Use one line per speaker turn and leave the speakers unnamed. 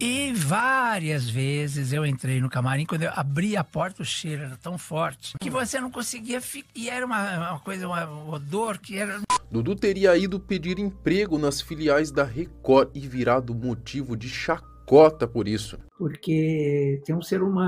E várias vezes eu entrei no camarim, quando eu abri a porta, o cheiro era tão
forte que
você não conseguia ficar. E era uma, uma coisa, uma, um odor que era.
Dudu teria ido pedir emprego nas filiais da Record e virado motivo de chacota por isso.
Porque tem um ser humano